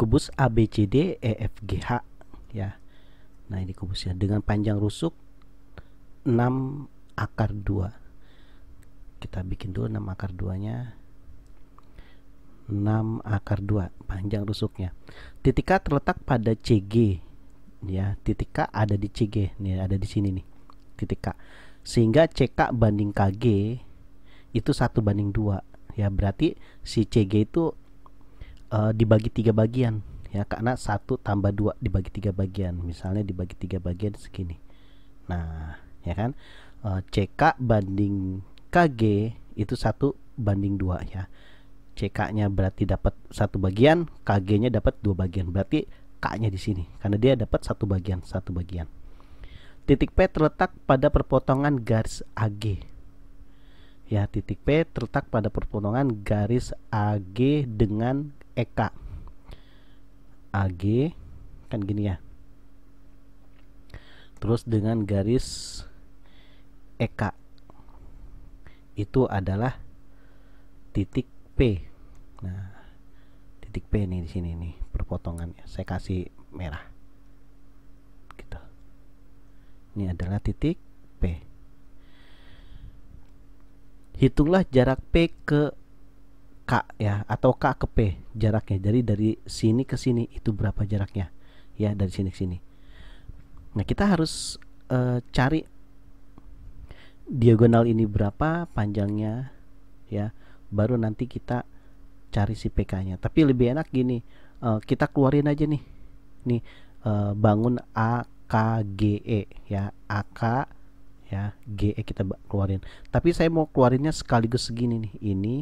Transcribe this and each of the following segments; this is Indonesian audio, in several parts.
kubus ABCD EFGH ya. Nah, ini kubusnya dengan panjang rusuk 6 akar 2. Kita bikin dulu 6 akar 2-nya. 6 akar 2 panjang rusuknya. Titik K terletak pada CG ya. Titik K ada di CG nih, ada di sini nih. Titik K sehingga CK banding KG itu satu banding dua ya berarti si CG itu uh, dibagi tiga bagian ya karena satu tambah dua dibagi tiga bagian misalnya dibagi tiga bagian segini nah ya kan uh, eh, CK banding KG itu satu banding dua ya CK-nya berarti dapat satu bagian, KG-nya dapat dua bagian. Berarti K-nya di sini karena dia dapat satu bagian, satu bagian. Titik P terletak pada perpotongan garis AG. Ya, titik P terletak pada perpotongan garis AG dengan EK. AG kan gini ya. Terus dengan garis EK. Itu adalah titik P. Nah, titik P ini di sini nih perpotongannya. Saya kasih merah. ini adalah titik P. Hitunglah jarak P ke K ya atau K ke P jaraknya. Jadi dari sini ke sini itu berapa jaraknya? Ya, dari sini ke sini. Nah, kita harus e, cari diagonal ini berapa panjangnya ya. Baru nanti kita cari si PK-nya. Tapi lebih enak gini, e, kita keluarin aja nih. Nih e, bangun A AKGE ya AK ya GE kita keluarin tapi saya mau keluarinnya sekaligus segini nih ini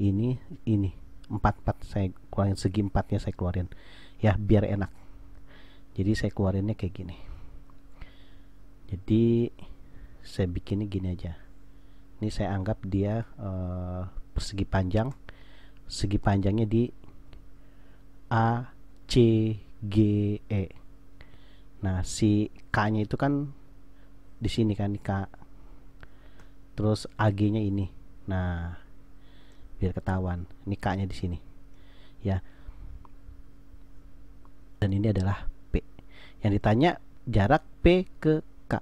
ini ini empat empat saya keluarin segi empatnya saya keluarin ya biar enak jadi saya keluarinnya kayak gini jadi saya bikinnya gini aja ini saya anggap dia eh, segi panjang segi panjangnya di A C G E Nah, si K-nya itu kan di sini kan K. Terus AG-nya ini. Nah, biar ketahuan. Ini K-nya di sini. Ya. Dan ini adalah P. Yang ditanya jarak P ke K.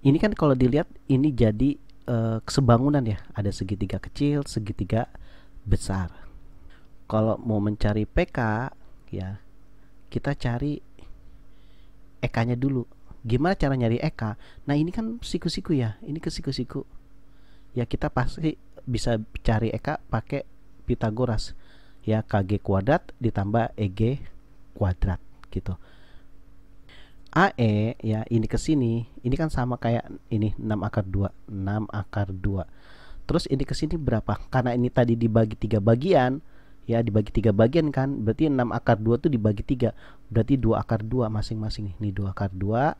Ini kan kalau dilihat ini jadi eh, kesebangunan sebangunan ya. Ada segitiga kecil, segitiga besar. Kalau mau mencari PK ya, kita cari Eka-nya dulu. Gimana cara nyari Eka? Nah, ini kan siku-siku ya. Ini ke siku-siku. Ya kita pasti bisa cari Eka pakai Pitagoras. Ya, KG kuadrat ditambah EG kuadrat gitu. AE ya ini ke sini. Ini kan sama kayak ini 6 akar 2, 6 akar 2. Terus ini ke sini berapa? Karena ini tadi dibagi tiga bagian, ya dibagi tiga bagian kan berarti 6 akar 2 itu dibagi tiga berarti dua akar dua masing-masing ini dua akar dua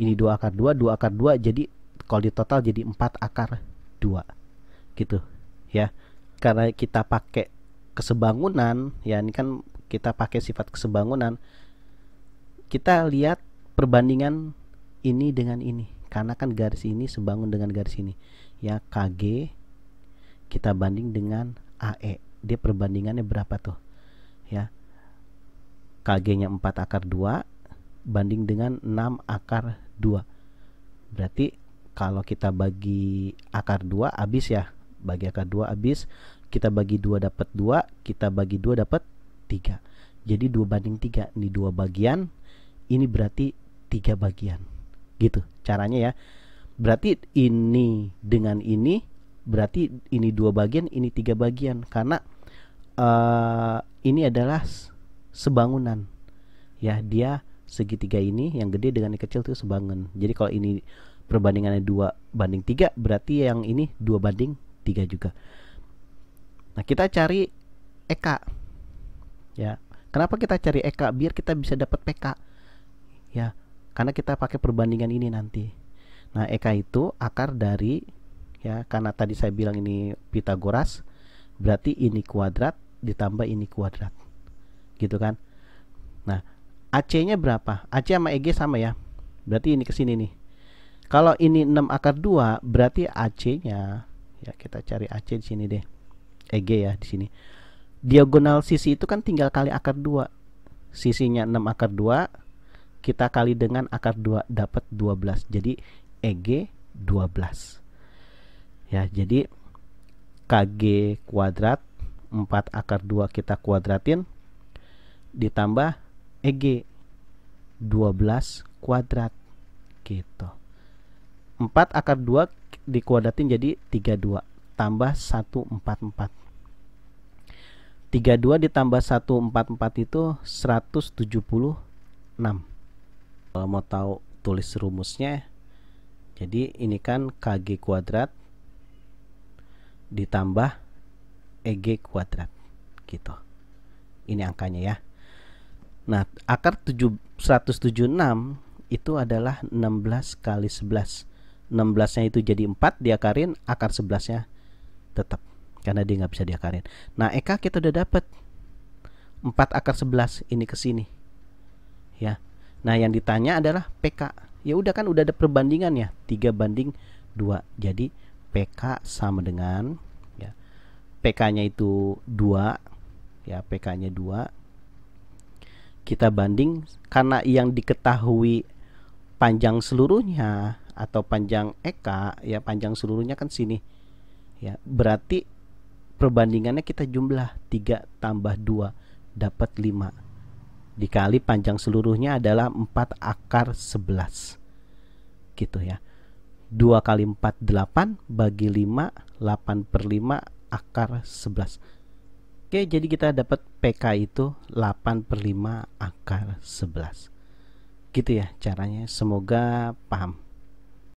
ini dua akar dua dua akar dua jadi kalau di total jadi 4 akar dua gitu ya karena kita pakai kesebangunan ya ini kan kita pakai sifat kesebangunan kita lihat perbandingan ini dengan ini karena kan garis ini sebangun dengan garis ini ya KG kita banding dengan AE dia perbandingannya berapa tuh ya KG-nya 4 akar 2 banding dengan 6 akar 2 berarti kalau kita bagi akar 2 habis ya bagi akar 2 habis kita bagi 2 dapat 2 kita bagi 2 dapat 3 jadi 2 banding 3 ini 2 bagian ini berarti 3 bagian gitu caranya ya berarti ini dengan ini berarti ini dua bagian ini tiga bagian karena uh, ini adalah sebangunan ya dia segitiga ini yang gede dengan yang kecil itu sebangun jadi kalau ini perbandingannya dua banding tiga berarti yang ini dua banding tiga juga nah kita cari Eka ya kenapa kita cari Eka biar kita bisa dapat PK ya karena kita pakai perbandingan ini nanti nah Eka itu akar dari ya karena tadi saya bilang ini Pitagoras berarti ini kuadrat ditambah ini kuadrat gitu kan nah AC nya berapa AC sama EG sama ya berarti ini kesini nih kalau ini 6 akar 2 berarti AC nya ya kita cari AC di sini deh EG ya di sini diagonal sisi itu kan tinggal kali akar 2 sisinya 6 akar 2 kita kali dengan akar 2 dapat 12 jadi EG 12 ya jadi KG kuadrat 4 akar 2 kita kuadratin ditambah EG 12 kuadrat gitu 4 akar 2 dikuadratin jadi 32 tambah 144 32 ditambah 144 itu 176 kalau mau tahu tulis rumusnya jadi ini kan KG kuadrat ditambah EG kuadrat gitu ini angkanya ya Nah akar 7, 176 itu adalah 16 kali 11 16 nya itu jadi 4 diakarin akar 11 nya tetap karena dia nggak bisa diakarin Nah Eka kita udah dapet 4 akar 11 ini ke sini ya Nah yang ditanya adalah PK ya udah kan udah ada perbandingan ya 3 banding 2 jadi PK sama dengan ya PK-nya itu 2 ya PK-nya 2 kita banding karena yang diketahui panjang seluruhnya atau panjang EK ya panjang seluruhnya kan sini ya berarti perbandingannya kita jumlah 3 tambah 2 dapat 5 dikali panjang seluruhnya adalah 4 akar 11 gitu ya 2 kali 4 8 bagi 5 8 per 5 akar 11 Oke jadi kita dapat PK itu 8 per 5 akar 11 Gitu ya caranya semoga paham